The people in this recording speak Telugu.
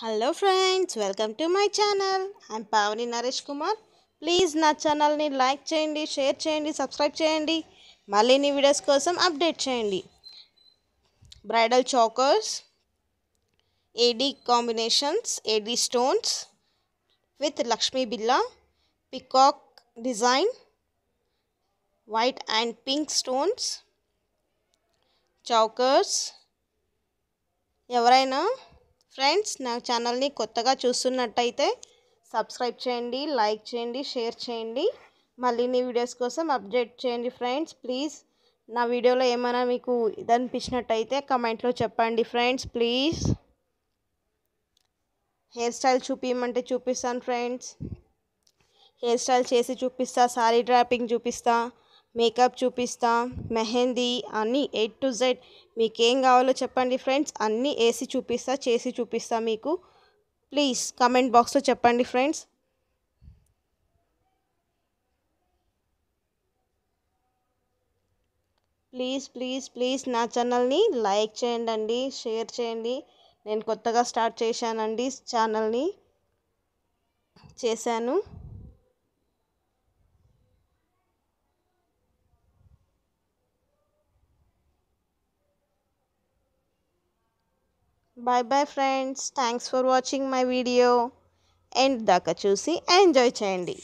hello friends welcome to my channel I'm Pavani Naresh Kumar please నా ఛానల్ని లైక్ చేయండి షేర్ చేయండి సబ్స్క్రైబ్ చేయండి నీ వీడియోస్ కోసం అప్డేట్ చేయండి bridal chokers AD combinations AD stones with Lakshmi బిల్లా peacock design white and pink stones chokers ఎవరైనా ఫ్రెండ్స్ నా ఛానల్ని కొత్తగా చూస్తున్నట్టయితే సబ్స్క్రైబ్ చేయండి లైక్ చేయండి షేర్ చేయండి మళ్ళీ నీ వీడియోస్ కోసం అప్డేట్ చేయండి ఫ్రెండ్స్ ప్లీజ్ నా వీడియోలో ఏమైనా మీకు ఇది అనిపించినట్టయితే కమెంట్లో చెప్పండి ఫ్రెండ్స్ ప్లీజ్ హెయిర్ స్టైల్ చూపించమంటే చూపిస్తాను ఫ్రెండ్స్ హెయిర్ స్టైల్ చేసి చూపిస్తా సారీ డ్రాపింగ్ చూపిస్తా మేకప్ చూపిస్తా మెహందీ అన్నీ ఎయిట్ టు జెడ్ మీకేం కావాలో చెప్పండి ఫ్రెండ్స్ అన్నీ వేసి చూపిస్తా చేసి చూపిస్తా మీకు ప్లీజ్ కమెంట్ బాక్స్లో చెప్పండి ఫ్రెండ్స్ ప్లీజ్ ప్లీజ్ ప్లీజ్ నా ఛానల్ని లైక్ చేయండి షేర్ చేయండి నేను కొత్తగా స్టార్ట్ చేశానండి ఛానల్ని చేశాను bye bye friends thanks for watching my video end దాకా చూసి ఎంజాయ్ చేయండి